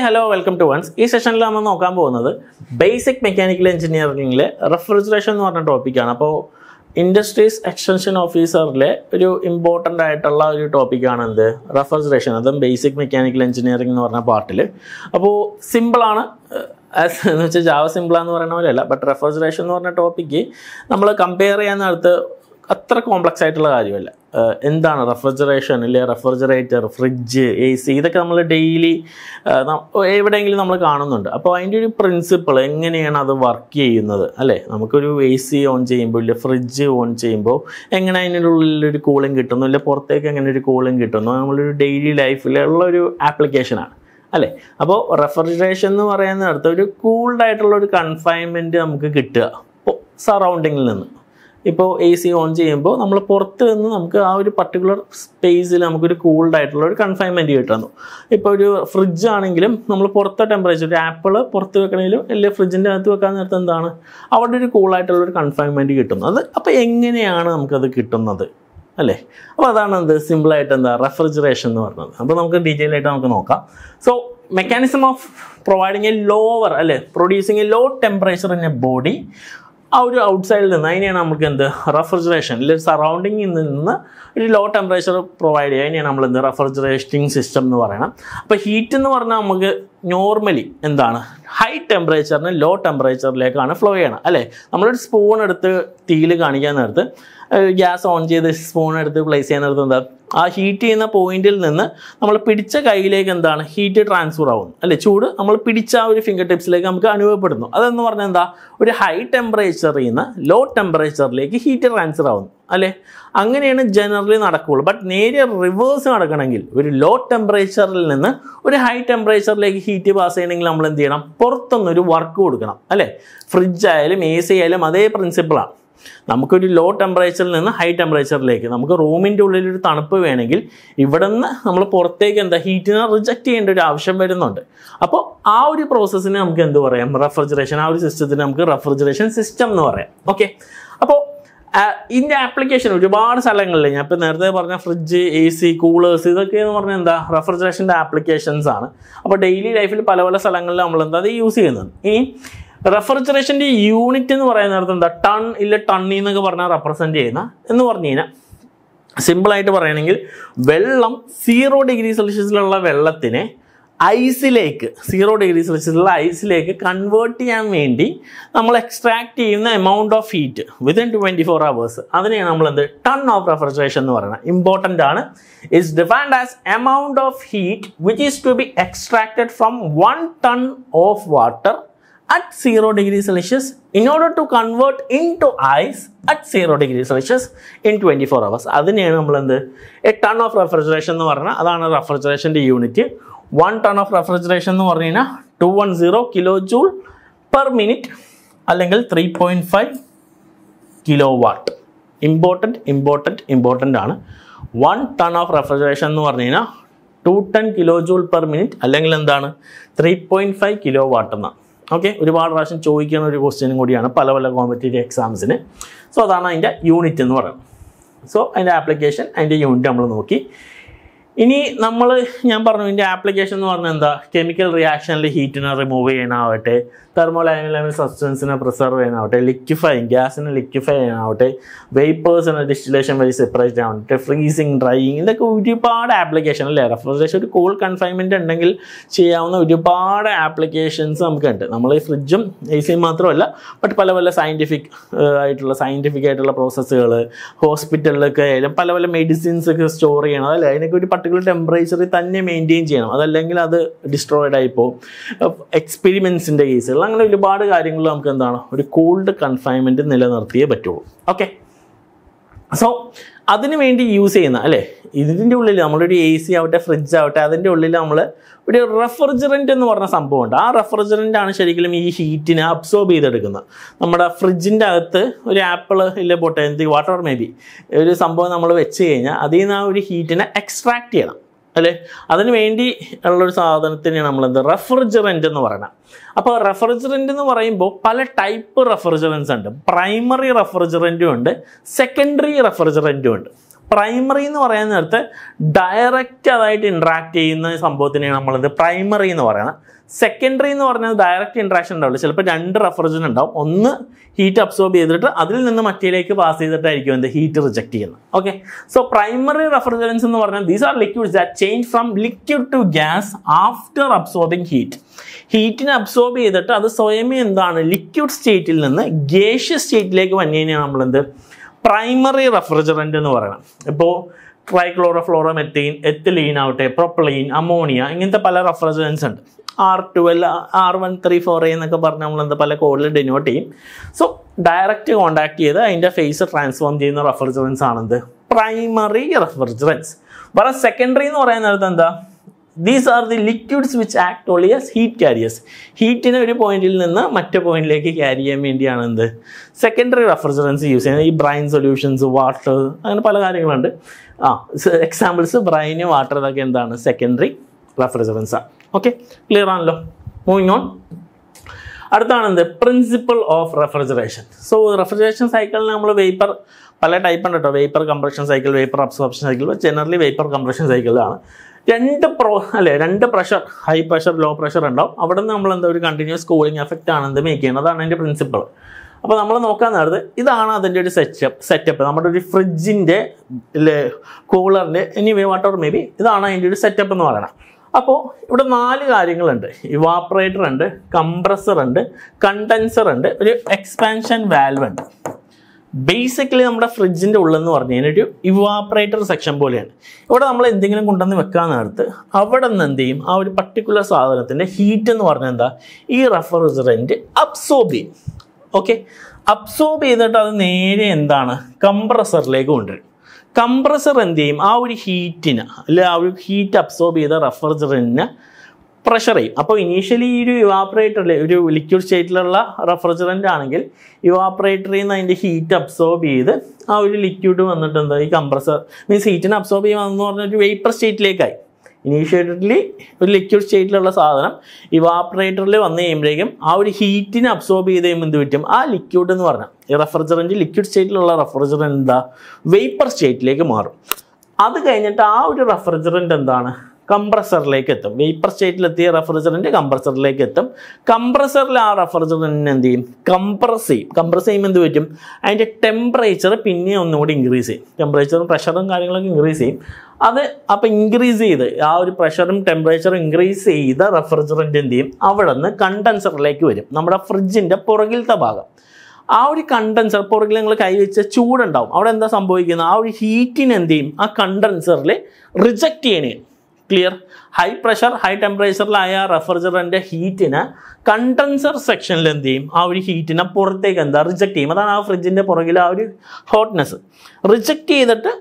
Hi hello welcome to വൺസ് ഈ സെഷനിൽ നമ്മൾ നോക്കാൻ പോകുന്നത് ബേസിക് മെക്കാനിക്കൽ എഞ്ചിനീയറിംഗിലെ റെഫ്രിജറേഷൻ എന്ന് പറഞ്ഞ ടോപ്പിക്കാണ് അപ്പോൾ ഇൻഡസ്ട്രീസ് എക്സ്റ്റൻഷൻ ഓഫീസറിലെ ഒരു ഇമ്പോർട്ടൻ്റ് ആയിട്ടുള്ള ഒരു ടോപ്പിക്കാണ് എന്ത് റെഫ്രിജറേഷൻ അതും ബേസിക് മെക്കാനിക്കൽ എഞ്ചിനീയറിംഗ് എന്ന് പറഞ്ഞ പാർട്ടിൽ അപ്പോൾ സിമ്പിളാണ് ആസ് എന്ന് വെച്ചാൽ ജാവ സിമ്പിളാന്ന് പറയുന്ന പോലെയല്ല ബട്ട് റെഫ്രിജറേഷൻ എന്ന് പറഞ്ഞ ടോപ്പിക്ക് നമ്മൾ കമ്പയർ ചെയ്യാൻ നേരത്ത് അത്ര കോംപ്ലക്സ് ആയിട്ടുള്ള കാര്യമല്ല എന്താണ് റെഫ്രിജറേഷൻ ഇല്ലേ റെഫ്രിജറേറ്റർ ഫ്രിഡ്ജ് എ സി ഇതൊക്കെ നമ്മൾ ഡെയിലി എവിടെയെങ്കിലും നമ്മൾ കാണുന്നുണ്ട് അപ്പോൾ അതിൻ്റെ ഒരു പ്രിൻസിപ്പിൾ എങ്ങനെയാണ് അത് വർക്ക് ചെയ്യുന്നത് അല്ലേ നമുക്കൊരു എ സി ഓൺ ചെയ്യുമ്പോൾ ഇല്ല ഫ്രിഡ്ജ് ഓൺ ചെയ്യുമ്പോൾ എങ്ങനെ അതിൻ്റെ ഉള്ളിലൊരു കൂളിംഗ് കിട്ടുന്നു ഇല്ല പുറത്തേക്ക് എങ്ങനെ ഒരു കൂളിംഗ് കിട്ടുന്നു നമ്മളൊരു ഡെയിലി ലൈഫിലുള്ള ഒരു ആപ്ലിക്കേഷനാണ് അല്ലേ അപ്പോൾ റെഫ്രിജറേഷൻ എന്ന് പറയുന്നിടത്ത് ഒരു കൂൾഡ് ആയിട്ടുള്ള ഒരു കൺഫൈൻമെൻറ്റ് നമുക്ക് കിട്ടുക സറൗണ്ടിങ്ങിൽ നിന്ന് ഇപ്പോൾ എ സി ഓൺ ചെയ്യുമ്പോൾ നമ്മൾ പുറത്ത് നിന്ന് നമുക്ക് ആ ഒരു പർട്ടിക്കുലർ സ്പേസിൽ നമുക്കൊരു കൂൾഡ് ആയിട്ടുള്ള ഒരു കൺഫൈൻമെൻറ്റ് കിട്ടുന്നു ഇപ്പോൾ ഒരു ഫ്രിഡ്ജ് ആണെങ്കിലും നമ്മൾ പുറത്തെ ടെമ്പറേച്ചർ ഒരു ആപ്പിൾ പുറത്ത് വെക്കണമെങ്കിലും അല്ലെങ്കിൽ ഫ്രിഡ്ജിൻ്റെ അകത്ത് വെക്കാൻ നേരത്തെ എന്താണ് അവിടെ ഒരു കൂളായിട്ടുള്ള ഒരു കൺഫൈൻമെൻറ്റ് കിട്ടുന്നത് അപ്പോൾ എങ്ങനെയാണ് നമുക്കത് കിട്ടുന്നത് അല്ലേ അപ്പോൾ അതാണ് എന്ത് സിമ്പിളായിട്ട് എന്താ റെഫ്രിജറേഷൻ എന്ന് പറയുന്നത് അപ്പോൾ നമുക്ക് ഡീറ്റെയിൽ ആയിട്ട് നമുക്ക് നോക്കാം so mechanism of providing a lower അല്ലേ producing a low temperature in a body ആ ഒരു ഔട്ട്സൈഡിൽ നിന്ന് അതിനെയാണ് നമുക്ക് എന്ത് റെഫ്രിജറേഷൻ അല്ലെങ്കിൽ സറൗണ്ടിങ്ങിൽ നിന്ന് ഒരു ലോ ടെമ്പറേച്ചർ പ്രൊവൈഡ് ചെയ്യുക അതിനെയാണ് നമ്മൾ എന്ത് റെഫ്രിജറേറ്റിംഗ് സിസ്റ്റം എന്ന് പറയണം അപ്പോൾ ഹീറ്റ് എന്ന് പറഞ്ഞാൽ നമുക്ക് നോർമലി എന്താണ് ഹൈ ടെമ്പറേച്ചറിന് ലോ ടെമ്പറേച്ചറിലേക്കാണ് ഫ്ലോ ചെയ്യണം അല്ലേ നമ്മളൊരു സ്പൂൺ എടുത്ത് തീയിൽ കാണിക്കാൻ നേരത്ത് ഗ്യാസ് ഓൺ ചെയ്ത് സ്പൂൺ എടുത്ത് പ്ലേസ് ചെയ്യാൻ നേരത്ത് എന്താ ആ ഹീറ്റ് ചെയ്യുന്ന പോയിന്റിൽ നിന്ന് നമ്മൾ പിടിച്ച കൈയിലേക്ക് എന്താണ് ഹീറ്റ് ട്രാൻസ്ഫർ ആവുന്നു അല്ലെ ചൂട് നമ്മൾ പിടിച്ച ആ ഒരു ഫിംഗർ ടിപ്സിലേക്ക് നമുക്ക് അനുഭവപ്പെടുന്നു അതെന്ന് പറഞ്ഞാൽ എന്താ ഒരു ഹൈ ടെമ്പറേച്ചറിൽ നിന്ന് ലോ ടെമ്പറേച്ചറിലേക്ക് ഹീറ്റ് ട്രാൻസ്ഫർ ആവുന്നു അല്ലേ അങ്ങനെയാണ് ജനറലി നടക്കുകയുള്ളൂ ബട്ട് നേരെ റിവേഴ്സ് നടക്കണമെങ്കിൽ ഒരു ലോ ടെമ്പറേച്ചറിൽ നിന്ന് ഒരു ഹൈ ടെമ്പറേച്ചറിലേക്ക് ഹീറ്റ് പാസ് ചെയ്യണമെങ്കിൽ നമ്മൾ എന്ത് ചെയ്യണം ഒരു വർക്ക് കൊടുക്കണം അല്ലേ ഫ്രിഡ്ജ് ആയാലും എ സി ആയാലും അതേ പ്രിൻസിപ്പിളാണ് നമുക്കൊരു ലോ ടെമ്പറേച്ചറിൽ നിന്ന് ഹൈ ടെമ്പറേച്ചറിലേക്ക് നമുക്ക് റൂമിൻ്റെ ഉള്ളിൽ ഒരു തണുപ്പ് വേണമെങ്കിൽ ഇവിടെ നിന്ന് നമ്മൾ പുറത്തേക്ക് എന്താ ഹീറ്റിനെ റിജക്റ്റ് ചെയ്യേണ്ട ഒരു ആവശ്യം വരുന്നുണ്ട് അപ്പോൾ ആ ഒരു പ്രോസസ്സിനെ നമുക്ക് എന്ത് പറയാം റെഫ്രിജറേഷൻ ആ ഒരു സിസ്റ്റത്തിന് നമുക്ക് റെഫ്രിജറേഷൻ സിസ്റ്റം എന്ന് പറയാം ഓക്കെ അപ്പോൾ ഇതിൻ്റെ ആപ്ലിക്കേഷൻ ഒരുപാട് സ്ഥലങ്ങളിൽ ഞാൻ ഇപ്പോൾ നേരത്തെ പറഞ്ഞ ഫ്രിഡ്ജ് എ സി കൂളേഴ്സ് ഇതൊക്കെ എന്ന് പറഞ്ഞാൽ എന്താ റെഫ്രിജറേഷൻ്റെ ആപ്ലിക്കേഷൻസ് ആണ് അപ്പോൾ ഡെയിലി ലൈഫിൽ പല പല സ്ഥലങ്ങളിൽ നമ്മൾ എന്താ അത് യൂസ് ചെയ്യുന്നത് ഇനി റെഫ്രിജറേഷൻ്റെ യൂണിറ്റ് എന്ന് പറയുന്നിടത്ത് എന്താ ടൺ ഇല്ല ടണ്ണി എന്നൊക്കെ പറഞ്ഞാൽ റെപ്രസെൻ്റ് ചെയ്യുന്ന എന്ന് പറഞ്ഞു കഴിഞ്ഞാൽ സിമ്പിളായിട്ട് പറയുകയാണെങ്കിൽ വെള്ളം സീറോ ഡിഗ്രി സെൽഷ്യസിലുള്ള വെള്ളത്തിനെ ഐസിലേക്ക് സീറോ ഡിഗ്രി സെൽഷ്യസിലുള്ള ഐസിലേക്ക് കൺവേർട്ട് ചെയ്യാൻ വേണ്ടി നമ്മൾ എക്സ്ട്രാക്ട് ചെയ്യുന്ന amount of heat within twenty four hours അതിനെയാണ് നമ്മൾ എന്ത് ടൺ ഓഫ് റെഫ്രിജറേഷൻ എന്ന് പറയുന്നത് ഇമ്പോർട്ടൻ്റ് ആണ് it's defined as amount of heat which is to be extracted from one ton of water at 0 degree Celsius in order to convert into ice at 0 degree Celsius in 24 hours. അതിനെയാണ് നമ്മൾ എന്ത് A ton of refrigeration എന്ന് പറഞ്ഞാൽ അതാണ് റെഫ്രിജറേഷൻ്റെ unit one ton of refrigeration എന്ന് പറഞ്ഞു കഴിഞ്ഞാൽ two one zero kilo joule per minute അല്ലെങ്കിൽ three point five kilo watt important important important ആണ് വൺ ടൺ ഓഫ് റെഫ്രിജറേഷൻ എന്ന് പറഞ്ഞു കഴിഞ്ഞാൽ two ten kilo joule per minute അല്ലെങ്കിൽ എന്താണ് three point five kilo watt എന്നാണ് ഓക്കെ ഒരുപാട് പ്രാവശ്യം ചോദിക്കുന്ന ഒരു ക്വസ്റ്റ്യനും കൂടിയാണ് പല പല കോമ്പറ്റേറ്റീവ് എക്സാംസിന് സോ അതാണ് അതിൻ്റെ യൂണിറ്റ് എന്ന് പറയുന്നത് സോ അതിൻ്റെ ആപ്ലിക്കേഷൻ അതിൻ്റെ യൂണിറ്റ് നമ്മൾ നോക്കി ഇനി നമ്മൾ ഞാൻ പറഞ്ഞു ഇതിൻ്റെ ആപ്ലിക്കേഷൻ എന്ന് പറഞ്ഞാൽ എന്താ കെമിക്കൽ റിയാക്ഷനിൽ ഹീറ്റിനെ റിമൂവ് ചെയ്യാനാവട്ടെ തെർമോലൈനലൈമൽ സബ്സ്റ്റൻസിനെ പ്രിസർവ് ചെയ്യാനാവട്ടെ ലിക്വിഫൈങ് ഗ്യാസിനെ ലിക്വിഫൈ ചെയ്യാനാവട്ടെ വേപ്പേഴ്സിനെ ഡിസ്റ്റിലേഷൻ വഴി സെപ്പറേറ്റ് ആവട്ടെ ഫ്രീസിങ് ഡ്രൈയിങ് ഇതൊക്കെ ഒരുപാട് ആപ്ലിക്കേഷൻ അല്ലേ റെഫ്രിജറേഷൻ ഒരു കൂൾ കൺഫൈൻമെൻ്റ് ഉണ്ടെങ്കിൽ ചെയ്യാവുന്ന ഒരുപാട് ആപ്ലിക്കേഷൻസ് നമുക്കുണ്ട് നമ്മൾ ഈ ഫ്രിഡ്ജും എ സിയും മാത്രമല്ല ബട്ട് പല പല സയൻറ്റിഫിക് ആയിട്ടുള്ള സയൻറ്റിഫിക് ആയിട്ടുള്ള പ്രോസസ്സുകൾ ഹോസ്പിറ്റലിലൊക്കെ ആയാലും പല പല മെഡിസിൻസ് ഒക്കെ സ്റ്റോർ ചെയ്യണം അല്ലേ അതിനൊക്കെ ഒരു പർട്ടിക്കുലർ ടെമ്പറേച്ചറിൽ തന്നെ മെയിൻറ്റെയിൻ ചെയ്യണം അതല്ലെങ്കിൽ അത് ഡിസ്ട്രോയിഡ് ആയി പോകും എക്സ്പെരിമെൻസിൻ്റെ കേസുകൾ അങ്ങനെ ഒരുപാട് കാര്യങ്ങൾ നമുക്ക് എന്താണ് ഒരു കൂൾഡ് കൺഫൈൻമെൻറ്റ് നിലനിർത്തിയേ പറ്റുള്ളൂ ഓക്കെ സോ അതിനു വേണ്ടി യൂസ് ചെയ്യുന്ന അല്ലേ ഇതിൻ്റെ ഉള്ളിൽ നമ്മളൊരു എ സി ആവട്ടെ ഫ്രിഡ്ജ് ആവട്ടെ അതിൻ്റെ ഉള്ളിൽ നമ്മൾ ഒരു റെഫ്രിജറൻ്റ് എന്ന് പറഞ്ഞ സംഭവമുണ്ട് ആ റെഫ്രിജറൻ്റ് ആണ് ശരിക്കും ഈ ഹീറ്റിനെ അബ്സോർബ് ചെയ്തെടുക്കുന്നത് നമ്മുടെ ഫ്രിഡ്ജിൻ്റെ അകത്ത് ഒരു ആപ്പിൾ ഇല്ല പോട്ടെ എന്ത് വാട്ടർ മേ ബി ഒരു സംഭവം നമ്മൾ വെച്ച് കഴിഞ്ഞാൽ അതിൽ നിന്ന് ആ ഒരു ഹീറ്റിനെ എക്സ്ട്രാക്ട് ചെയ്യണം അല്ലേ അതിന് വേണ്ടി ഉള്ളൊരു സാധനത്തിനെയാണ് എന്ത് റെഫ്രിജറൻ്റ് എന്ന് പറയുന്നത് അപ്പോൾ റെഫ്രിജറൻ്റ് എന്ന് പറയുമ്പോൾ പല ടൈപ്പ് റെഫ്രിജറൻസ് ഉണ്ട് പ്രൈമറി റെഫ്രിജറൻറ്റും ഉണ്ട് സെക്കൻഡറി റെഫ്രിജറൻറ്റും ഉണ്ട് പ്രൈമറി എന്ന് പറയുന്ന നേരത്തെ ഡയറക്റ്റ് അതായിട്ട് ഇൻട്രാക്ട് ചെയ്യുന്ന സംഭവത്തിനെയാണ് നമ്മളെന്ത് പ്രൈമറി എന്ന് പറയുന്നത് സെക്കൻഡറി എന്ന് പറഞ്ഞാൽ ഡയറക്റ്റ് ഇൻട്രാക്ഷൻ ഉണ്ടാവില്ല ചിലപ്പോൾ രണ്ട് റെഫ്രിജറൻ ഉണ്ടാവും ഒന്ന് ഹീറ്റ് അബ്സോർബ് ചെയ്തിട്ട് അതിൽ നിന്ന് മറ്റേലേക്ക് പാസ് ചെയ്തിട്ടായിരിക്കും എന്ത് ഹീറ്റ് റിജക്ട് ചെയ്യുന്നത് ഓക്കെ സോ പ്രൈമറി റെഫ്രിജറൻസ് എന്ന് പറഞ്ഞാൽ these are liquids that change from liquid to gas after absorbing heat ഹീറ്റിനെ അബ്സോർബ് ചെയ്തിട്ട് അത് സ്വയമേ എന്താണ് ലിക്വിഡ് സ്റ്റേറ്റിൽ നിന്ന് ഗേഷ്യസ് സ്റ്റേറ്റിലേക്ക് വന്നു കഴിഞ്ഞാൽ നമ്മൾ എന്ത് പ്രൈമറി റെഫ്രിജറൻ്റ് എന്ന് പറയണം ഇപ്പോൾ ട്രൈക്ലോറോഫ്ലോറോമെത്തീൻ എത്തിലീൻ ആവട്ടെ പ്രൊപ്ലീൻ അമോണിയ ഇങ്ങനത്തെ പല റെഫ്രിജറൻസ് ഉണ്ട് R twelve R one three four എന്നൊക്കെ പറഞ്ഞ് എന്താ പല കോഡിൽ ഡിനോട്ട് ചെയ്യും സോ ഡയറക്റ്റ് കോൺടാക്ട് ചെയ്ത് അതിൻ്റെ ഫേസ് ട്രാൻസ്ഫോം ചെയ്യുന്ന റെഫറിജറൻസ് ആണെന്ത് പ്രൈമറി റെഫറിജറൻസ് വേറെ സെക്കൻഡറി എന്ന് പറയുന്ന എന്താ these are the liquids which act only as heat carriers ഹീറ്റിനെ ഒരു പോയിന്റിൽ നിന്ന് മറ്റേ പോയിന്റിലേക്ക് ക്യാരി ചെയ്യാൻ വേണ്ടിയാണ് എന്ത് സെക്കൻഡറി റെഫ്രിജറൻസ് യൂസ് ചെയ്യുന്നത് ഈ ബ്രൈൻ സൊല്യൂഷൻസ് വാട്ടർ അങ്ങനെ പല കാര്യങ്ങളുണ്ട് ആ എക്സാമ്പിൾസ് ബ്രൈന് വാട്ടർ ഇതൊക്കെ എന്താണ് സെക്കൻഡറി റെഫ്രിജറൻസാണ് ഓക്കെ ക്ലിയർ ആണല്ലോ മൂവിങ് ഓൺ അടുത്താണ് എന്ത് principle of refrigeration so refrigeration സൈക്കിളിന് നമ്മൾ വേപ്പർ പല ടൈപ്പ് ഉണ്ട് കേട്ടോ vapour compression cycle vapour absorption cycle generally vapour compression സൈക്കിളാണ് രണ്ട് പ്രോ അല്ലെ രണ്ട് pressure high pressure low pressure ഉണ്ടാവും അവിടെ നിന്ന് നമ്മൾ എന്താ ഒരു കണ്ടിന്യൂസ് കൂളിംഗ് എഫക്റ്റ് ആണ് എന്ത് മേക്ക് ചെയ്യുന്നത് അതാണ് അതിൻ്റെ പ്രിൻസിപ്പിൾ അപ്പോൾ നമ്മൾ നോക്കാൻ നേരത്ത് ഇതാണ് അതിൻ്റെ ഒരു സെറ്റപ്പ് സെറ്റപ്പ് നമ്മുടെ ഒരു ഫ്രിഡ്ജിൻ്റെ കൂളറിൻ്റെ എനിവേ വാട്ടർ മേ ബി ഇതാണ് അതിൻ്റെ ഒരു സെറ്റപ്പ് എന്ന് പറയണം അപ്പോൾ ഇവിടെ നാല് കാര്യങ്ങളുണ്ട് ഇവാപ്പറേറ്റർ ഉണ്ട് കംപ്രസർ ഉണ്ട് കണ്ടൻസർ ഉണ്ട് ഒരു എക്സ്പാൻഷൻ വാൽവ് ഉണ്ട് ബേസിക്കലി നമ്മുടെ ഫ്രിഡ്ജിൻ്റെ ഉള്ളെന്ന് പറഞ്ഞു കഴിഞ്ഞാൽ ഒരു ഇവാപ്പറേറ്റർ സെക്ഷൻ പോലെയാണ് ഇവിടെ നമ്മൾ എന്തെങ്കിലും കൊണ്ടുവന്ന് വെക്കാൻ നേരത്ത് അവിടെ നിന്ന് എന്ത് ചെയ്യും ആ ഒരു പർട്ടിക്കുലർ സാധനത്തിൻ്റെ ഹീറ്റ് എന്ന് പറഞ്ഞാൽ എന്താ ഈ റെഫ്രിജറൻറ്റ് അബ്സോർബ് ചെയ്യും ഓക്കെ അബ്സോർബ് ചെയ്തിട്ട് അത് നേരെ എന്താണ് കംപ്രസറിലേക്ക് കൊണ്ടുവരും കംപ്രസർ എന്ത് ചെയ്യും ആ ഒരു ഹീറ്റിന് അല്ലെ ആ ഒരു ഹീറ്റ് അബ്സോർബ് ചെയ്ത റെഫ്രിജറൻറ്റിന് പ്രഷർ ചെയ്യും അപ്പോൾ ഇനീഷ്യലി ഈ ഒരു ഇവാപ്പറേറ്ററിൽ ഒരു ലിക്വിഡ് സ്റ്റേറ്റിലുള്ള റെഫ്രിജറൻ്റ് ആണെങ്കിൽ ഇവാപ്പറേറ്ററിൽ നിന്ന് അതിൻ്റെ ഹീറ്റ് അബ്സോർബ് ചെയ്ത് ആ ഒരു ലിക്വിഡ് വന്നിട്ട് എന്താ ഈ കംപ്രസർ മീൻസ് ഹീറ്റിന് അബ്സോർബ് ചെയ്യുമെന്ന് പറഞ്ഞാൽ ഒരു വേപ്പർ സ്റ്റേറ്റിലേക്കായി ഇനീഷ്യേറ്റഡ്ലി ഒരു ലിക്വിഡ് സ്റ്റേറ്റിലുള്ള സാധനം ഇവാപ്പറേറ്ററിൽ വന്നു കഴിയുമ്പോഴേക്കും ആ ഒരു ഹീറ്റിനെ അബ്സോർബ് ചെയ്ത് കഴിയുമ്പോൾ എന്ത് പറ്റും ആ ലിക്വിഡ് എന്ന് പറഞ്ഞാൽ ഈ റെഫ്രിജറൻ്റ് ലിക്വിഡ് സ്റ്റേറ്റിലുള്ള റെഫ്രിജറൻ്റ് എന്താ വേപ്പർ സ്റ്റേറ്റിലേക്ക് മാറും അത് കഴിഞ്ഞിട്ട് ആ ഒരു റെഫ്രിജറൻ്റ് എന്താണ് കംപ്രസറിലേക്ക് എത്തും വേപ്പർ സ്റ്റേറ്റിലെത്തിയ റെഫ്രിജറൻറ്റ് കംപ്രസറിലേക്ക് എത്തും കംപ്രസറിൽ ആ റെഫ്രിജറൻറ്റിന് എന്ത് ചെയ്യും കംപ്രസ് ചെയ്യും കംപ്രസ് ചെയ്യുമ്പോൾ എന്ത് പറ്റും അതിൻ്റെ ടെമ്പറേച്ചർ പിന്നെ ഒന്നുകൂടി ഇൻക്രീസ് ചെയ്യും ടെമ്പറേച്ചറും പ്രഷറും കാര്യങ്ങളൊക്കെ ഇൻക്രീസ് ചെയ്യും അത് അപ്പോൾ ഇൻക്രീസ് ചെയ്ത് ആ ഒരു പ്രഷറും ടെമ്പറേച്ചറും ഇൻക്രീസ് ചെയ്ത റെഫ്രിജറൻ്റ് എന്ത് ചെയ്യും അവിടെ നിന്ന് കണ്ടൻസറിലേക്ക് വരും നമ്മുടെ ഫ്രിഡ്ജിൻ്റെ പുറകിലത്തെ ഭാഗം ആ ഒരു കണ്ടൻസർ പുറകിൽ നിങ്ങൾ കൈവച്ച ചൂടുണ്ടാവും അവിടെ എന്താ സംഭവിക്കുന്നത് ആ ഒരു ഹീറ്റിനെന്ത് എന്ത് ചെയ്യും ആ കണ്ടൻസറിൽ റിജക്റ്റ് ചെയ്യണേ ക്ലിയർ ഹൈ പ്രഷർ ഹൈ ടെമ്പറേച്ചറിലായ റെഫ്രിജറൻ്റെ ഹീറ്റിനെ കണ്ടൻസർ സെക്ഷനിൽ എന്ത് ചെയ്യും ആ ഒരു ഹീറ്റിനെ പുറത്തേക്ക് എന്താ റിജക്റ്റ് ചെയ്യും അതാണ് ആ ഫ്രിഡ്ജിൻ്റെ പുറകിൽ ആ ഒരു ഹോട്ട്നെസ് റിജക്റ്റ് ചെയ്തിട്ട്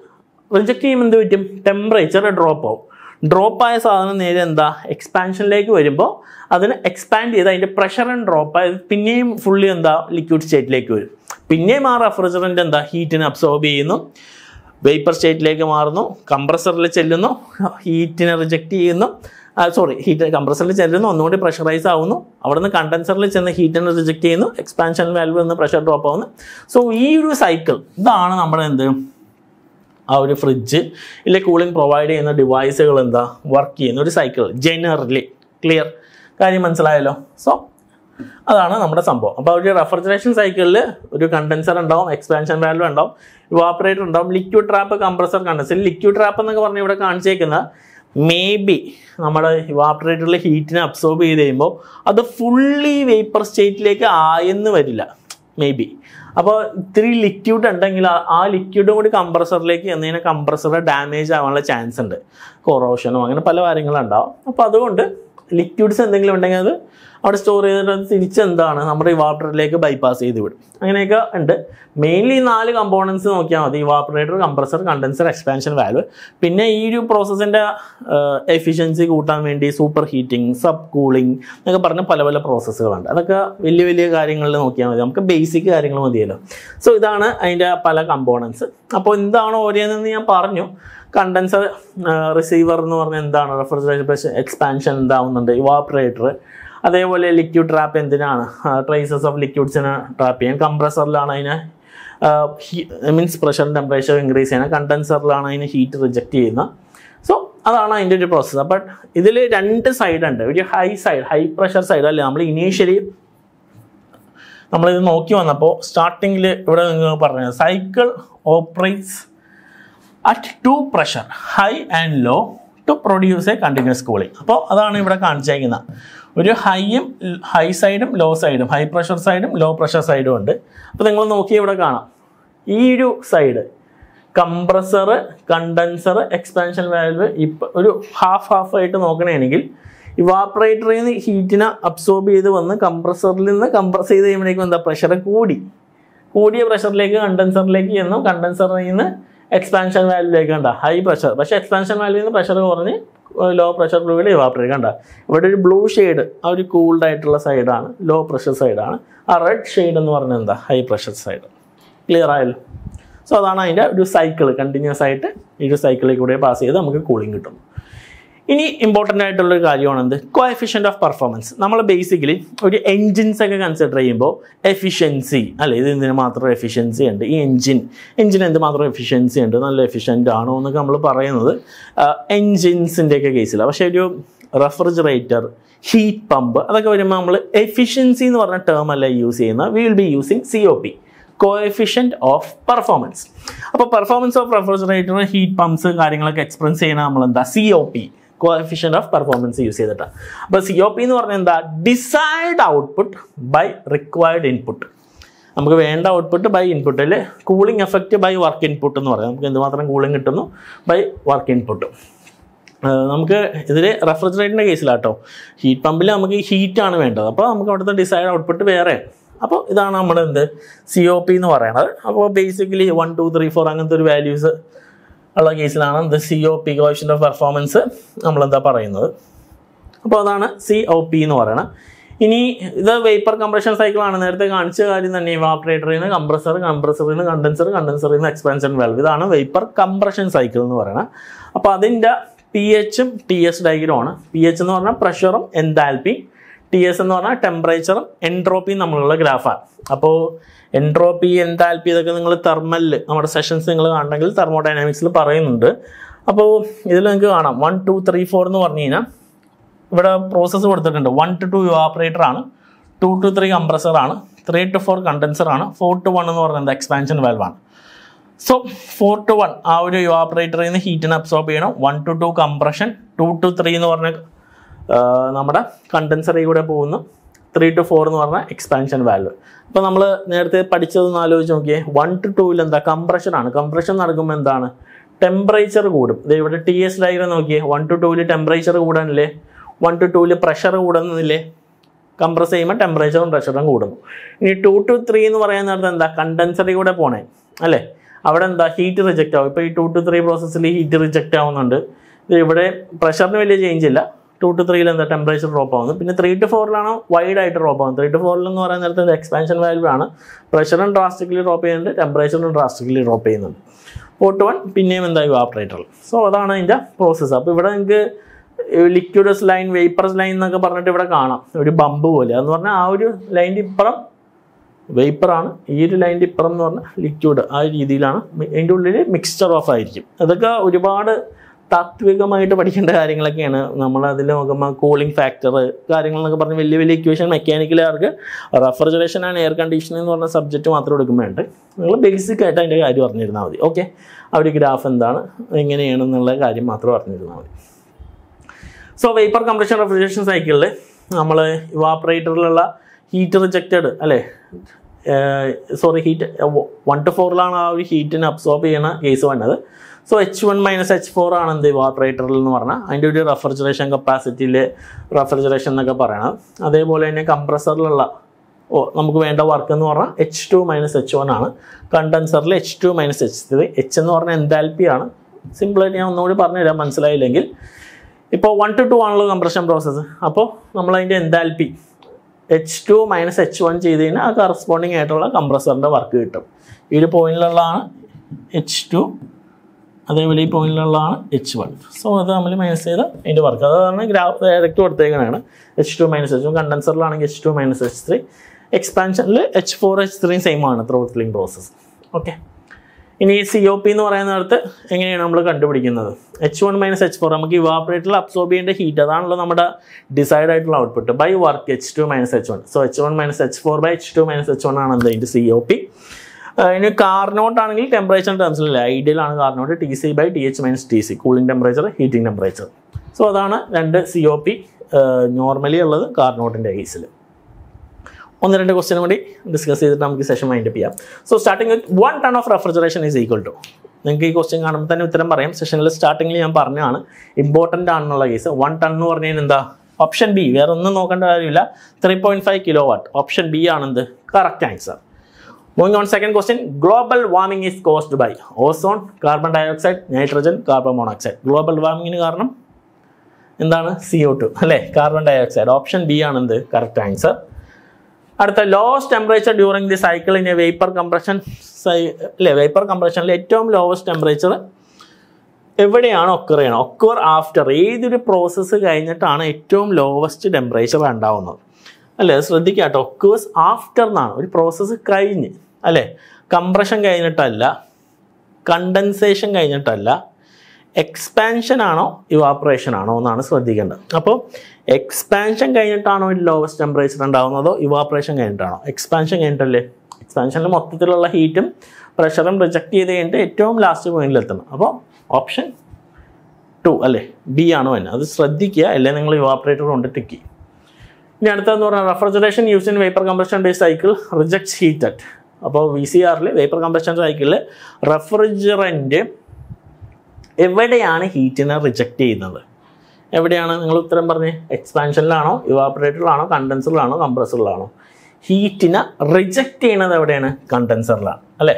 റിജക്റ്റ് ചെയ്യുമ്പോൾ എന്ത് പറ്റും ടെമ്പറേച്ചർ ഡ്രോപ്പ് ആവും ഡ്രോപ്പായ സാധനം നേരെ എന്താ എക്സ്പാൻഷനിലേക്ക് വരുമ്പോൾ അതിന് എക്സ്പാൻഡ് ചെയ്ത് അതിൻ്റെ പ്രഷറും ആയത് പിന്നെയും ഫുള്ളി എന്താ ലിക്വിഡ് സ്റ്റേറ്റിലേക്ക് വരും പിന്നെയും ആ റെഫ്രിജറൻ്റ് എന്താ ഹീറ്റിനെ അബ്സോർബ് ചെയ്യുന്നു വേപ്പർ സ്റ്റേറ്റിലേക്ക് മാറുന്നു കംപ്രസറിൽ ചെല്ലുന്നു ഹീറ്റിനെ റിജക്റ്റ് ചെയ്യുന്നു സോറി ഹീറ്റ് കംപ്രസറിൽ ചെല്ലുന്നു ഒന്നുകൂടി പ്രഷറൈസ് ആവുന്നു അവിടെ നിന്ന് കണ്ടൻസറിൽ ചെന്ന് ഹീറ്റിനെ റിജക്റ്റ് ചെയ്യുന്നു എക്സ്പാൻഷൻ വാൽവ് നിന്ന് പ്രഷർ ഡ്രോപ്പ് ആവുന്നു സോ ഈ ഒരു സൈക്കിൾ ഇതാണ് നമ്മുടെ എന്ത് ആ ഒരു ഫ്രിഡ്ജ് ഇല്ലെ കൂളിംഗ് പ്രൊവൈഡ് ചെയ്യുന്ന ഡിവൈസുകൾ എന്താ വർക്ക് ചെയ്യുന്ന ഒരു സൈക്കിൾ ജനറലി ക്ലിയർ കാര്യം മനസ്സിലായല്ലോ സോ അതാണ് നമ്മുടെ സംഭവം അപ്പോൾ ഒരു റെഫ്രിജറേഷൻ സൈക്കിളിൽ ഒരു കണ്ടൻസർ ഉണ്ടാവും എക്സ്പാൻഷൻ വാൽവ് ഉണ്ടാവും ഇവാപ്പറേറ്റർ ഉണ്ടാവും liquid trap compressor condenser liquid trap എന്നൊക്കെ പറഞ്ഞ് ഇവിടെ കാണിച്ചേക്കുന്ന മേ ബി നമ്മുടെ ഇവാപ്പറേറ്ററിൽ ഹീറ്റിനെ അബ്സോർബ് ചെയ്ത് കഴിയുമ്പോൾ അത് ഫുള്ളി വേപ്പർ സ്റ്റേറ്റിലേക്ക് ആയെന്ന് വരില്ല മേ ബി അപ്പോൾ ഇത്തിരി ലിക്വിഡ് ഉണ്ടെങ്കിൽ ആ ലിക്വിഡും കൂടി കംപ്രസറിലേക്ക് എന്നതിനെ കംപ്രസറ് ഡാമേജ് ആവാനുള്ള ചാൻസ് ഉണ്ട് കൊറോഷനും അങ്ങനെ പല കാര്യങ്ങളും ഉണ്ടാവും അപ്പോൾ അതുകൊണ്ട് ലിക്വിഡ്സ് എന്തെങ്കിലും ഉണ്ടെങ്കിൽ അത് അവിടെ സ്റ്റോർ ചെയ്തിട്ട് തിരിച്ചെന്താണ് നമ്മുടെ ഈ ഇവാപ്പറേറ്ററിലേക്ക് ബൈപ്പാസ് ചെയ്ത് വിടും അങ്ങനെയൊക്കെ ഉണ്ട് മെയിൻലി നാല് കമ്പോണൻസ് നോക്കിയാൽ മതി evaporator compressor condenser expansion valve പിന്നെ ഈ ഒരു പ്രോസസ്സിൻ്റെ എഫിഷ്യൻസി കൂട്ടാൻ വേണ്ടി സൂപ്പർ ഹീറ്റിംഗ് സബ് കൂളിംഗ് എന്നൊക്കെ പറഞ്ഞ പല പല പ്രോസസ്സുകളുണ്ട് അതൊക്കെ വലിയ വലിയ കാര്യങ്ങളിൽ നോക്കിയാൽ മതി നമുക്ക് ബേസിക് കാര്യങ്ങൾ മതിയല്ലോ സോ ഇതാണ് അതിൻ്റെ പല കമ്പോണൻസ് അപ്പോൾ എന്താണ് ഓരോന്നെന്ന് ഞാൻ പറഞ്ഞു കണ്ടൻസർ റിസീവർ എന്ന് പറഞ്ഞാൽ എന്താണ് റെഫ്രിജറേറ്റർ എക്സ്പാൻഷൻ എന്താവുന്നുണ്ട് ഇവാപ്പറേറ്റർ അതേപോലെ ലിക്വിഡ് ട്രാപ്പ് എന്തിനാണ് ട്രേസസ് ഓഫ് ലിക്വിഡ്സിനെ ട്രാപ്പ് ചെയ്യാൻ കംപ്രസറിലാണ് അതിനെ മീൻസ് പ്രഷർ ടെമ്പറേച്ചർ ഇൻക്രീസ് ചെയ്യുന്നത് കണ്ടൻസറിലാണ് അതിന് ഹീറ്റ് റിജക്റ്റ് ചെയ്യുന്നത് സോ അതാണ് അതിൻ്റെ ഒരു പ്രോസസ്സ് അപ്പം ഇതിൽ രണ്ട് സൈഡുണ്ട് ഒരു high side high pressure side അല്ലേ നമ്മൾ ഇനീഷ്യലി നമ്മളിത് നോക്കി വന്നപ്പോൾ സ്റ്റാർട്ടിങ്ങിൽ ഇവിടെ നിങ്ങൾ പറഞ്ഞത് cycle operates at two pressure high and low to produce a continuous cooling അപ്പോൾ അതാണ് ഇവിടെ കാണിച്ചേക്കുന്നത് ഒരു ഹൈയും ഹൈ സൈഡും ലോ സൈഡും ഹൈ പ്രഷർ സൈഡും ലോ പ്രഷർ സൈഡും ഉണ്ട് അപ്പോൾ നിങ്ങൾ നോക്കി ഇവിടെ കാണാം ഈ ഒരു side compressor condenser expansion valve ഇപ്പം ഒരു ഹാഫ് ഹാഫ് ആയിട്ട് നോക്കണമെങ്കിൽ ഇവാപ്പറേറ്ററിൽ നിന്ന് ഹീറ്റിനെ അബ്സോർബ് ചെയ്ത് വന്ന് കംപ്രസറിൽ നിന്ന് കംപ്രസ് ചെയ്ത് കഴിയുമ്പോഴേക്കും എന്താ പ്രഷർ കൂടി കൂടിയ പ്രഷറിലേക്ക് കണ്ടൻസറിലേക്ക് എന്നും കണ്ടൻസറിൽ നിന്ന് എക്സ്പാൻഷൻ വാൽവിലേക്ക് ഉണ്ടാകും ഹൈ പ്രഷർ പക്ഷേ എക്സ്പാൻഷൻ വാൽവിൽ നിന്ന് പ്രഷർ കുറഞ്ഞ് ലോ പ്രഷർ ബ്ലൂവിൽ ഇവാപ്രേറ്റ് കണ്ട ഇവിടെ ഒരു ബ്ലൂ ഷെയ്ഡ് ആ ഒരു കൂൾഡ് ആയിട്ടുള്ള സൈഡാണ് ലോ പ്രഷർ സൈഡാണ് ആ റെഡ് ഷെയ്ഡ് എന്ന് പറഞ്ഞാൽ എന്താ ഹൈ പ്രഷർ സൈഡ് ക്ലിയർ ആയല്ലോ സോ അതാണ് അതിൻ്റെ ഒരു സൈക്കിൾ കണ്ടിന്യൂസ് ആയിട്ട് ഈ ഒരു സൈക്കിളിൽ കൂടെ പാസ് ചെയ്ത് നമുക്ക് കൂളിംഗ് കിട്ടും ഇനി ഇമ്പോർട്ടൻ്റ് ആയിട്ടുള്ള ഒരു കാര്യമാണ് എന്ത് കോഎഫിഷ്യൻ്റ് ഓഫ് പെർഫോമൻസ് നമ്മൾ ബേസിക്കലി ഒരു എൻജിൻസ് ഒക്കെ കൺസിഡർ ചെയ്യുമ്പോൾ എഫിഷ്യൻസി അല്ലെ ഇത് ഇതിന് മാത്രം എഫിഷ്യൻസി ഉണ്ട് ഈ എൻജിൻ എൻജിൻ എന്തുമാത്രം എഫിഷ്യൻസി ഉണ്ട് നല്ല എഫിഷ്യൻ്റ് ആണോ എന്നൊക്കെ നമ്മൾ പറയുന്നത് എൻജിൻസിൻ്റെയൊക്കെ കേസിലാണ് പക്ഷേ ഒരു റെഫ്രിജറേറ്റർ ഹീറ്റ് പമ്പ് അതൊക്കെ വരുമ്പോൾ നമ്മൾ എഫിഷ്യൻസി എന്ന് പറഞ്ഞ ടേം അല്ല യൂസ് ചെയ്യുന്നത് we will be using C O P coefficient of performance അപ്പോൾ performance of refrigerator heat pumps കാര്യങ്ങളൊക്കെ എക്സ്പ്രസ് ചെയ്യണ നമ്മൾ എന്താ C O P coefficient of performance use ചെയ്തിട്ടാണ് അപ്പോൾ സി ഒ പി എന്ന് പറഞ്ഞാൽ എന്താ desired output by required input നമുക്ക് വേണ്ട ഔട്ട്പുട്ട് ബൈ ഇൻപുട്ട് അല്ലേ cooling effect by work input എന്ന് പറയാം നമുക്ക് എന്തുമാത്രം കൂളിംഗ് കിട്ടുന്നു ബൈ വർക്ക് ഇൻപുട്ട് നമുക്ക് ഇതിൽ റെഫ്രിജറേറ്ററിൻ്റെ കേസിലാട്ടോ ഹീറ്റ് പമ്പിൽ നമുക്ക് ഹീറ്റാണ് വേണ്ടത് അപ്പോൾ നമുക്ക് അവിടുത്തെ ഡിസൈഡ് ഔട്ട്പുട്ട് വേറെ അപ്പോൾ ഇതാണ് നമ്മുടെ എന്ത് സി ഒ പി എന്ന് പറയുന്നത് അപ്പോൾ basically one two three four അങ്ങനത്തെ ഒരു വാല്യൂസ് ഉള്ള കേസിലാണ് ദ സി ഒ പി കോഷൻ്റെ പെർഫോമൻസ് നമ്മളെന്താ പറയുന്നത് അപ്പോൾ അതാണ് സി ഒ പി എന്ന് പറയുന്നത് ഇനി ഇത് വേപ്പർ കംപ്രഷൻ സൈക്കിളാണ് നേരത്തെ കാണിച്ച കാര്യം തന്നെ വാപ്പറേറ്ററിൽ നിന്ന് കംപ്രസർ കംപ്രസറിൽ നിന്ന് കണ്ടൻസർ കണ്ടൻസറിൽ നിന്ന് എക്സ്പാൻഷൻ വാൽവ് ഇതാണ് വേപ്പർ കംപ്രഷൻ സൈക്കിൾ എന്ന് പറയുന്നത് അപ്പോൾ അതിൻ്റെ പി എച്ചും ടി എസ് ഡയഗ്രമാണ് പി എച്ച് എന്ന് പറഞ്ഞാൽ പ്രഷറും എൻതാൽപ്പിയും ടി എസ് എന്ന് പറഞ്ഞാൽ ടെമ്പറേച്ചറും എൻട്രോപ്പിയും നമ്മളുള്ള ഗ്രാഫാണ് അപ്പോൾ എൻട്രോപ്പി എൻതാൽപ്പി ഇതൊക്കെ നിങ്ങൾ തെർമലിൽ നമ്മുടെ സെഷൻസ് നിങ്ങൾ കാണണമെങ്കിൽ ഡൈനാമിക്സിൽ പറയുന്നുണ്ട് അപ്പോൾ ഇതിൽ നിങ്ങൾക്ക് കാണാം വൺ ടു ത്രീ ഫോർ എന്ന് പറഞ്ഞു കഴിഞ്ഞാൽ ഇവിടെ പ്രോസസ്സ് കൊടുത്തിട്ടുണ്ട് വൺ ടു ടു ഇവാപ്പറേറ്റർ ആണ് ടു ടു ത്രീ കംപ്രസർ ആണ് ത്രീ ടു ഫോർ കണ്ടൻസർ ആണ് ഫോർ ടു വൺ എന്ന് പറയുന്നത് എക്സ്പാൻഷൻ വാൽവാണ് സോ ഫോർ ടു വൺ ആ ഒരു ഇവാപ്പറേറ്ററിൽ നിന്ന് ഹീറ്റിനെ അബ്സോർബ് ചെയ്യണം one to two compression two to three എന്ന് പറഞ്ഞ നമ്മുടെ കണ്ടൻസറിൽ കൂടെ പോകുന്ന ത്രീ ടു ഫോർ എന്ന് പറഞ്ഞ എക്സ്പാൻഷൻ വാല്യൂ അപ്പോൾ നമ്മൾ നേരത്തെ പഠിച്ചതൊന്ന് ആലോചിച്ച് നോക്കിയേ വൺ ടു ടൂവിൽ എന്താ കംപ്രഷനാണ് കംപ്രഷൻ നടക്കുമ്പോൾ എന്താണ് ടെമ്പറേച്ചർ കൂടും ഇത് ഇവിടെ ടി എസ് ഡയഗ്രം നോക്കിയേ വൺ ടു ടൂവിൽ ടെമ്പറേച്ചർ കൂടാനില്ലേ വൺ ടു ടൂവിൽ പ്രഷർ കൂടുന്നില്ലേ കംപ്രസ് ചെയ്യുമ്പോൾ ടെമ്പറേച്ചറും പ്രഷറും കൂടുന്നു ഇനി ടു ടു ത്രീ എന്ന് പറയുന്ന നേരത്തെ എന്താ കണ്ടൻസറിൽ കൂടെ പോണേ അല്ലേ അവിടെ എന്താ ഹീറ്റ് റിജക്റ്റ് ആവും ഇപ്പോൾ ഈ ടു ടു ത്രീ പ്രോസസ്സിൽ ഹീറ്റ് റിജക്റ്റ് ആവുന്നുണ്ട് ഇത് ഇവിടെ പ്രഷറിന് വലിയ ചേഞ്ച് ഇല്ല ടു ടു ത്രീയിൽ എന്താ ടെമ്പറേച്ചർ ഡ്രോപ്പ് ആവുന്നത് പിന്നെ ത്രീ ടു ഫോറിലാണ് വൈഡ് ആയിട്ട് ഡ്രോപ്പ് ആവുന്നത് ത്രീ ടു ഫോറിൽ എന്ന് പറയുന്ന നേരത്തെ എക്സ്പാൻഷൻ വാല്യൂ ആണ് പ്രഷറും ഡ്രാസ്റ്റിക്കലി ഡ്രോപ്പ് ചെയ്യുന്നുണ്ട് ടെമ്പറേച്ചറും ഡ്രാസ്റ്റിക്കലി ഡ്രോപ്പ് ചെയ്യുന്നുണ്ട് പോട്ട് വൺ പിന്നെയും എന്താ ഇവാപ്രേറ്റർ സോ അതാണ് അതിൻ്റെ പ്രോസസ്സ് അപ്പോൾ ഇവിടെ നിങ്ങൾക്ക് ലിക്വിഡസ് ലൈൻ വേപ്പറസ് ലൈൻ എന്നൊക്കെ പറഞ്ഞിട്ട് ഇവിടെ കാണാം ഒരു ബമ്പ് പോലെ എന്ന് പറഞ്ഞാൽ ആ ഒരു ലൈൻ്റെ ഇപ്പുറം വേപ്പറാണ് ഈ ഒരു ലൈൻ്റെ ഇപ്പുറം എന്ന് പറഞ്ഞാൽ ലിക്വിഡ് ആ രീതിയിലാണ് അതിൻ്റെ ഉള്ളിൽ മിക്സ്ചർ ഓഫ് ആയിരിക്കും അതൊക്കെ ഒരുപാട് താത്വികമായിട്ട് പഠിക്കേണ്ട കാര്യങ്ങളൊക്കെയാണ് നമ്മൾ അതിൽ നോക്കുമ്പോൾ കൂളിംഗ് ഫാക്ടർ കാര്യങ്ങളെന്നൊക്കെ പറഞ്ഞ് വലിയ വലിയ ഇക്വേഷൻ മെക്കാനിക്കലുകാർക്ക് റെഫ്രിജറേഷൻ ആൻഡ് എയർ കണ്ടീഷൻ എന്ന് പറഞ്ഞ സബ്ജക്റ്റ് മാത്രം എടുക്കുമ്പോഴുണ്ട് നിങ്ങൾ ബേസിക് ആയിട്ട് അതിൻ്റെ കാര്യം അറിഞ്ഞിരുന്നാൽ മതി ഓക്കെ അവിടെ ഗ്രാഫ് എന്താണ് എങ്ങനെയാണെന്നുള്ള കാര്യം മാത്രം അറിഞ്ഞിരുന്നാൽ മതി സോ വേപ്പർ കംപ്രഷൻ റെഫ്രിജറേഷൻ സൈക്കിളിൽ നമ്മൾ ഇവാപ്പറേറ്ററിലുള്ള ഹീറ്റ് റിജക്റ്റഡ് അല്ലേ സോറി ഹീറ്റ് വൺ ടു ഫോറിലാണ് ആ ഒരു ഹീറ്റിനെ അബ്സോർബ് ചെയ്യുന്ന കേസ് വേണ്ടത് so H one minus H four ആണ് എന്ത് വാട്ടറേറ്ററിൽ എന്ന് പറഞ്ഞാൽ അതിൻ്റെ ഒരു റെഫ്രിജറേഷൻ കപ്പാസിറ്റിയിലെ റെഫ്രിജറേഷൻ എന്നൊക്കെ പറയണം അതേപോലെ തന്നെ കംപ്രസറിലുള്ള ഓ നമുക്ക് വേണ്ട വർക്ക് എന്ന് പറഞ്ഞാൽ H two minus H one ആണ് കണ്ടൻസറിൽ H two minus H three H എന്ന് പറഞ്ഞാൽ ആണ് സിമ്പിളായിട്ട് ഞാൻ ഒന്നുകൂടി പറഞ്ഞുതരാം മനസ്സിലായില്ലെങ്കിൽ ഇപ്പോൾ വൺ ടു ടു ആണല്ലോ കംപ്രഷൻ പ്രോസസ്സ് അപ്പോൾ നമ്മളതിൻ്റെ enthalpy H two minus H one ചെയ്ത് കഴിഞ്ഞാൽ ആ കറസ്പോണ്ടിങ് ആയിട്ടുള്ള കംപ്രസറിൻ്റെ വർക്ക് കിട്ടും ഈ ഒരു പോയിന്റിലുള്ളതാണ് എച്ച് ടു അതേപോലെ ഈ പോയിന്റിലുള്ളതാണ് എച്ച് വൺ സോ അത് നമ്മൾ മൈനസ് ചെയ്ത് അതിൻ്റെ വർക്ക് അത് അതാണ് ഗ്രാഫ് ഡയറക്റ്റ് കൊടുത്തേക്കാണ് എച്ച് ടു മൈനസ് എച്ച് കണ്ടൻസറിലാണെങ്കിൽ H two minus H three എക്സ്പാൻഷനിൽ എച്ച് ഫോർ എച്ച് ത്രീയും സെയിം ആണ് ത്രൂ പ്രോസസ്സ് ഓക്കെ ഇനി ഈ സി ഒ പി എന്ന് പറയുന്ന പറയുന്നിടത്ത് എങ്ങനെയാണ് നമ്മൾ കണ്ടുപിടിക്കുന്നത് H one minus H four നമുക്ക് ഇവാപറേറ്ററിൽ അബ്സോർബ് ചെയ്യേണ്ട ഹീറ്റ് അതാണല്ലോ നമ്മുടെ ഡിസൈഡ് ആയിട്ടുള്ള output by work H two minus H one so H one minus H four by H two minus H one ആണ് എന്ത് സി ഒ പി ഇനി കാർനോട്ടാണെങ്കിൽ ടെമ്പറേച്ചർ ടേംസിലല്ല ഐഡിയൽ ആണ് Carnot T C by T H minus T C cooling temperature heating temperature so അതാണ് രണ്ട് C O P normally ഉള്ളത് കാർനോട്ടിൻ്റെ കേസിൽ ഒന്ന് രണ്ട് ക്വസ്റ്റ്യൻ കൂടി ഡിസ്കസ് ചെയ്തിട്ട് നമുക്ക് സെഷൻ മൈൻഡപ്പ് ചെയ്യാം so starting with one ton of refrigeration is equal to നിങ്ങൾക്ക് ഈ ക്വസ്റ്റ്യൻ കാണുമ്പോൾ തന്നെ ഉത്തരം പറയാം സെഷനിൽ സ്റ്റാർട്ടിങ്ങിൽ ഞാൻ പറഞ്ഞാണ് ഇമ്പോർട്ടൻ്റ് ആണെന്നുള്ള കേസ് വൺ ടൺ എന്ന് പറഞ്ഞാൽ എന്താ ഓപ്ഷൻ ബി വേറെ ഒന്നും നോക്കേണ്ട കാര്യമില്ല three point five kilo watt option B ആണെന്ത് correct answer moving on second question global warming is caused by ozone carbon dioxide nitrogen carbon monoxide global വാർമിങ്ങിന് കാരണം എന്താണ് സി ഒ ടു അല്ലേ കാർബൺ ഡയോക്സൈഡ് ഓപ്ഷൻ ബി ആണ് എന്ത് correct answer അടുത്ത lowest temperature during the cycle in a vapour compression സൈ അല്ലേ vapour കംപ്രഷനിൽ ഏറ്റവും ലോവസ്റ്റ് ടെമ്പറേച്ചർ എവിടെയാണ് ഒക്കർ ചെയ്യണം ഒക്കർ ആഫ്റ്റർ ഏതൊരു പ്രോസസ്സ് കഴിഞ്ഞിട്ടാണ് ഏറ്റവും ലോവസ്റ്റ് ടെമ്പറേച്ചർ ഉണ്ടാവുന്നത് അല്ലേ കേട്ടോ ഒക്കേഴ്സ് ആഫ്റ്റർ എന്നാണ് ഒരു പ്രോസസ്സ് കഴിഞ്ഞ് അല്ലേ കംപ്രഷൻ കഴിഞ്ഞിട്ടല്ല കണ്ടൻസേഷൻ കഴിഞ്ഞിട്ടല്ല എക്സ്പാൻഷൻ ആണോ ഇവാപ്രേഷൻ ആണോ എന്നാണ് ശ്രദ്ധിക്കേണ്ടത് അപ്പോൾ എക്സ്പാൻഷൻ കഴിഞ്ഞിട്ടാണോ ഈ ലോവസ്റ്റ് ടെമ്പറേച്ചർ ഉണ്ടാകുന്നതോ ഇവാപ്രേഷൻ കഴിഞ്ഞിട്ടാണോ എക്സ്പാൻഷൻ കഴിഞ്ഞിട്ടല്ലേ എക്സ്പാൻഷനിൽ മൊത്തത്തിലുള്ള ഹീറ്റും പ്രഷറും റിജക്ട് ചെയ്ത് കഴിഞ്ഞിട്ട് ഏറ്റവും ലാസ്റ്റ് പോയിന്റിൽ എത്തണം അപ്പോൾ ഓപ്ഷൻ ടു അല്ലേ ബി ആണോ എന്നെ അത് ശ്രദ്ധിക്കുക അല്ലെങ്കിൽ നിങ്ങൾ ഇവാപറേറ്റർ കൊണ്ട് ടിക്ക് ഇനി അടുത്തതെന്ന് പറഞ്ഞാൽ refrigeration use in vapour compression base cycle rejects heat at അപ്പോൾ വി സി ആറിൽ വേപ്പർ കമ്പസ്റ്റൻ സൈക്കിളിൽ റെഫ്രിജറൻ്റ് എവിടെയാണ് ഹീറ്റിനെ റിജക്റ്റ് ചെയ്യുന്നത് എവിടെയാണ് നിങ്ങൾ ഉത്തരം പറഞ്ഞ് എക്സ്പാൻഷനിലാണോ ഇവാപ്പറേറ്ററിലാണോ കണ്ടൻസറിലാണോ കംപ്രസറിലാണോ ഹീറ്റിനെ റിജക്റ്റ് ചെയ്യണത് എവിടെയാണ് കണ്ടൻസറിലാണ് അല്ലേ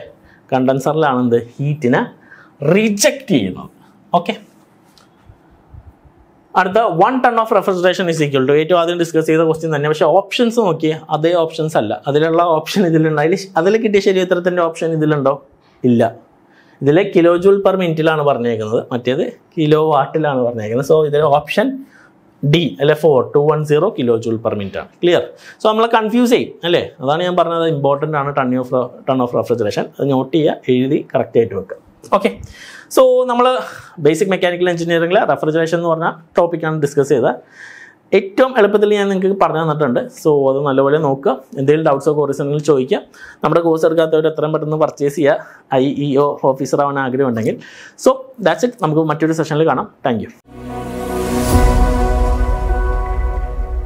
കണ്ടൻസറിലാണ് ഹീറ്റിനെ റിജക്റ്റ് ചെയ്യുന്നത് ഓക്കെ അടുത്ത one ton of refrigeration is equal to ഏറ്റവും ആദ്യം ഡിസ്കസ് ചെയ്ത ക്വസ്റ്റ്യൻ തന്നെ പക്ഷേ ഓപ്ഷൻസ് നോക്കി അതേ ഓപ്ഷൻസ് അല്ല അതിലുള്ള ഓപ്ഷൻ ഇതിലുണ്ട് അതിൽ അതിൽ കിട്ടിയ ശരീരത്തിൻ്റെ ഓപ്ഷൻ ഇതിലുണ്ടോ ഇല്ല ഇതിൽ കിലോ ജൂൾ പെർ മിനിറ്റിലാണ് പറഞ്ഞേക്കുന്നത് മറ്റേത് കിലോ വാട്ടിലാണ് പറഞ്ഞേക്കുന്നത് സോ ഇതിലെ ഓപ്ഷൻ ഡി അല്ലെ four to one zero kilo joule per minute ആണ് ക്ലിയർ സോ നമ്മളെ കൺഫ്യൂസ് ചെയ്യും അല്ലേ അതാണ് ഞാൻ പറഞ്ഞത് ഇമ്പോർട്ടൻ്റ് ആണ് ton of ton of refrigeration അത് നോട്ട് ചെയ്യുക എഴുതി കറക്റ്റായിട്ട് വെക്കുക ഓക്കെ സോ നമ്മൾ ബേസിക് മെക്കാനിക്കൽ എഞ്ചിനീയറിംഗിൽ റെഫ്രിജറേഷൻ എന്ന് പറഞ്ഞ ടോപ്പിക്കാണ് ഡിസ്കസ് ചെയ്തത് ഏറ്റവും എളുപ്പത്തിൽ ഞാൻ നിങ്ങൾക്ക് പറഞ്ഞു തന്നിട്ടുണ്ട് സോ അത് നല്ലപോലെ നോക്കുക എന്തെങ്കിലും ഡൗട്ട്സോ കോറിസണിൽ ചോദിക്കുക നമ്മുടെ കോഴ്സ് എടുക്കാത്തവർ എത്രയും പെട്ടെന്ന് പർച്ചേസ് ചെയ്യുക ഐ ഇ ഒ ഓഫീസർ ആവാൻ ആഗ്രഹമുണ്ടെങ്കിൽ സോ ദാറ്റ്സ് ഇറ്റ് നമുക്ക് മറ്റൊരു സെഷനിൽ കാണാം താങ്ക്